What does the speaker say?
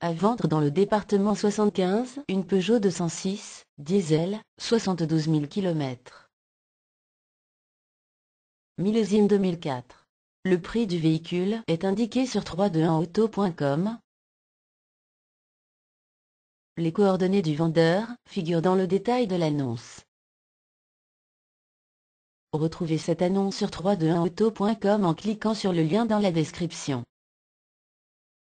À vendre dans le département 75, une Peugeot 206, diesel, 72 000 km. Millésime 2004. Le prix du véhicule est indiqué sur 321auto.com. Les coordonnées du vendeur figurent dans le détail de l'annonce. Retrouvez cette annonce sur 321auto.com en cliquant sur le lien dans la description.